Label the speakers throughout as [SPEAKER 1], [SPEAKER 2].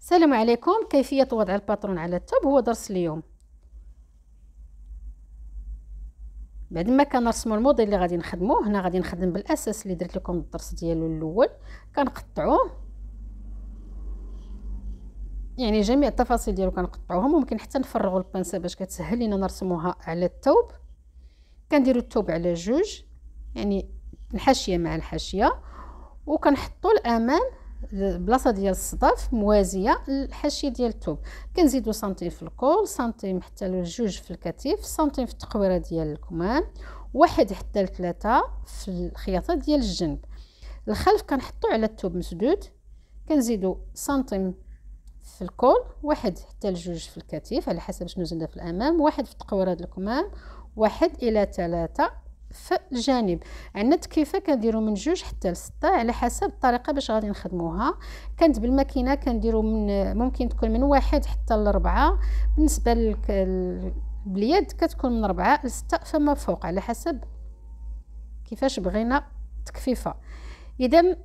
[SPEAKER 1] السلام عليكم كيفية وضع الباترون على التوب هو درس اليوم بعد ما كنرسموا الموديل اللي غادي نخدموه هنا غادي نخدم بالاساس اللي درت لكم الدرس ديالو الاول كنقطعوه يعني جميع التفاصيل ديالو كنقطعوهم ممكن حتى نفرغوا البانسه باش كتسهل لينا نرسموها على التوب كنديروا التوب على جوج يعني الحاشيه مع الحاشيه وكنحطوا الامام البلاصه ديال الصدف موازيه للحاشيه ديال الثوب كنزيدو سنتيم في الكول سنتيم حتى لجوج في الكتف سنتيم في التقويره ديال الكمام واحد حتى لثلاثة في الخياطه ديال الجنب الخلف كنحطو على الثوب مسدود كنزيدو سنتيم في الكول واحد حتى لجوج في الكتف على حسب شنو زدنا في الامام واحد في التقويره ديال الكمام واحد الى ثلاثة الجانب عندنا التكلفه كنديرو من جوج حتى لستة على حسب الطريقه باش غادي نخدموها كانت بالماكينه كنديرو من ممكن تكون من واحد حتى لربعة بالنسبه لك باليد كتكون من ربعة لستة فما فوق على حسب كيفاش بغينا تكفيفه اذا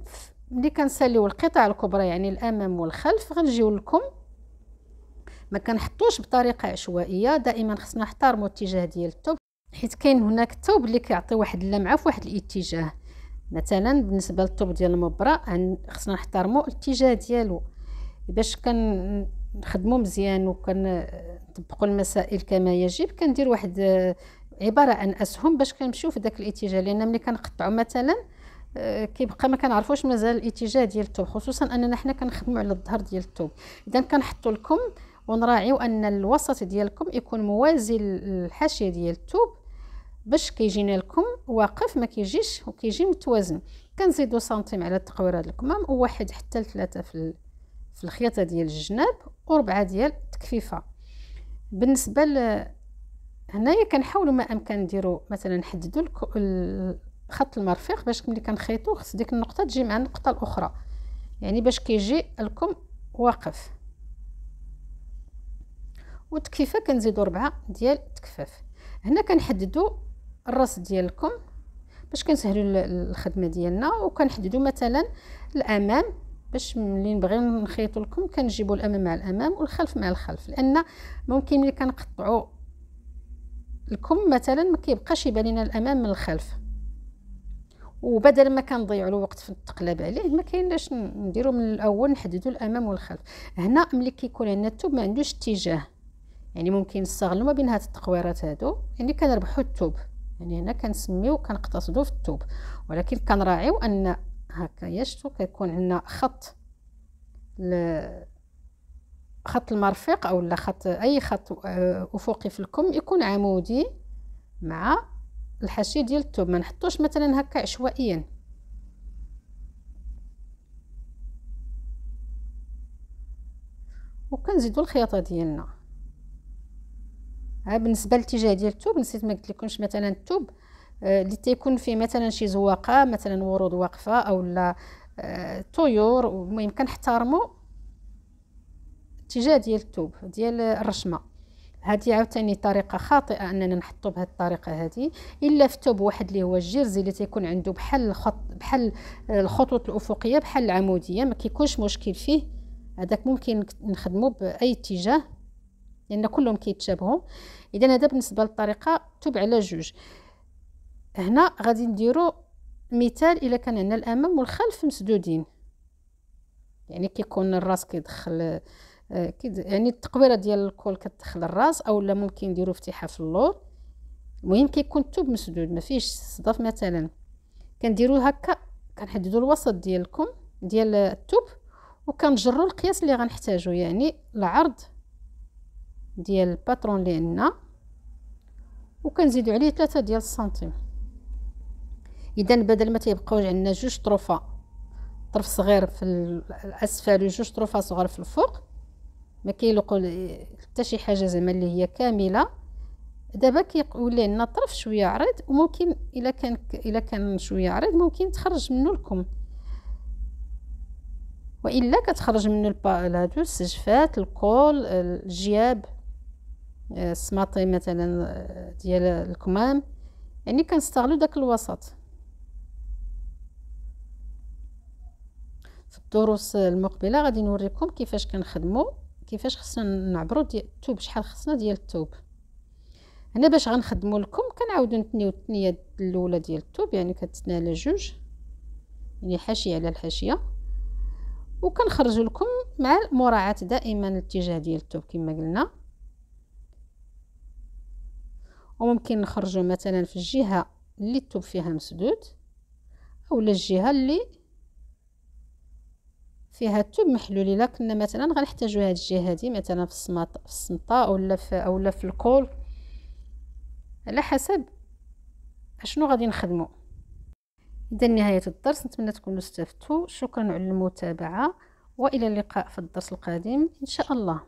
[SPEAKER 1] ملي كنساليو القطع الكبرى يعني الامام والخلف غنجيو لكم ما كنحطوش بطريقه عشوائيه دائما خصنا نحترموا الاتجاه ديال التوب حيت كاين هناك الثوب اللي كيعطي واحد اللمعه في واحد الاتجاه مثلا بالنسبه للثوب ديال المبره خصنا نحترموا الاتجاه ديالو باش كنخدموا مزيان وكنطبقوا المسائل كما يجب كندير واحد آه، عباره عن اسهم باش كنمشيو في داك الاتجاه لان ملي كنقطعوا مثلا آه، كيبقى ما كنعرفوش مازال الاتجاه ديال الثوب خصوصا اننا حنا كنخدموا على الظهر ديال الثوب اذا كنحطوا لكم ونراعيو ان الوسط ديالكم يكون موازي للحاشيه ديال الثوب باش كيجينا لكم واقف ما كيجيش وكيجي متوازن كنزيدو سنتيم على التقويره الكمام وواحد حتى لثلاثه في في الخياطه ديال الجناب وربعه ديال التكفيفه بالنسبه ل هنايا كنحاولوا ما امكن نديروا مثلا نحددوا خط المرفق باش ملي كنخيطو خص ديك النقطه تجي مع النقطه الاخرى يعني باش كيجي لكم واقف والتكفيفه كنزيدو ربعه ديال التكفاف هنا كنحددو الراس ديالكم باش كنسهلوا الخدمه ديالنا وكنحددوا مثلا الامام باش ملي نبغي نخيطوا لكم كنجيبوا الامام مع الامام والخلف مع الخلف لان ممكن ملي كنقطعوا لكم مثلا ما كيبقاش يبان لنا الامام من الخلف وبدل ما كنضيعوا الوقت في التقلب عليه ما كايناش نديروا من الاول نحددوا الامام والخلف هنا ملي كيكون عندنا الثوب ما عندوش اتجاه يعني ممكن نستغلوا ما بين هاد التقويرات هادو يعني كنربحوا الثوب يعني هنا كنسميو كنقتصدو في الثوب ولكن كنراعيو ان يا شتو كيكون عندنا خط خط المرفق او خط اي خط آه، افقي في الكم يكون عمودي مع الحشي ديال الثوب ما نحطوش مثلا هكا عشوائيا وكنزيدو الخياطه ديالنا بالنسبه للاتجاه ديال الثوب نسيت ما قلت لكمش مثلا الثوب آه، اللي تيكون فيه مثلا شي زواقه مثلا ورود واقفه اولا آه، طيور المهم كنحترموا الاتجاه ديال الثوب ديال الرشمه هذه عاوتاني طريقه خاطئه اننا نحطو بهذه الطريقه هذه الا في ثوب واحد اللي هو الجيرزي اللي تيكون عنده بحال الخط بحال الخطوط الافقيه بحال العموديه ما كيكونش مشكل فيه هذاك ممكن نخدمو باي اتجاه لان كلهم كيتشابهوا اذا هذا بالنسبه للطريقه توب على جوج هنا غادي نديرو مثال الا كان هنا الامام والخلف مسدودين يعني كيكون الراس كيدخل آه، يعني التقويره ديال الكل كتدخل الراس اولا ممكن نديرو فتحه في اللور المهم كيكون الثوب مسدود ما فيهش الصدف مثلا كنديرو هكا كنحددو الوسط ديالكم ديال الثوب وكنجرو القياس اللي غنحتاجو يعني العرض ديال الباترون اللي عندنا وكنزيدو عليه ثلاثة ديال السنتيم اذا بدل ما تيبقاوش عندنا جوج طروفه طرف صغير في الاسفل وجوج طروفه صغار في الفوق ما كيلقوا حتى شي حاجه زعما اللي هي كامله دابا كيولي عندنا طرف شويه عريض وممكن الا كان الا كان شويه عريض ممكن تخرج منه الكم والا كتخرج منه هادو السجفات الكول الجياب السماطي مثلا آه، ديال الكمام يعني كنستغلو داك الوسط في الدروس المقبله غادي نوريكم كيفاش كنخدمو كيفاش خصنا نعبرو ديال الثوب شحال خصنا ديال الثوب هنا باش غنخدمو لكم كنعاودو نتنيو التنيه الاولى ديال الثوب يعني كتتنا على جوج يعني حاشيه على الحاشيه وكنخرجو لكم مع مراعاه دائما الاتجاه ديال الثوب كما قلنا وممكن نخرجه مثلا في الجهة اللي التوب فيها مسدود أو الجهة اللي فيها التوب محلول الا كنا مثلا غنحتاجو هاد الجهه هادي مثلا في السماط في السمطة اولا في اولا في الكول على حسب اشنو غادي نخدمو اذا نهايه الدرس نتمنى تكونوا استفدتوا شكرا على المتابعه والى اللقاء في الدرس القادم ان شاء الله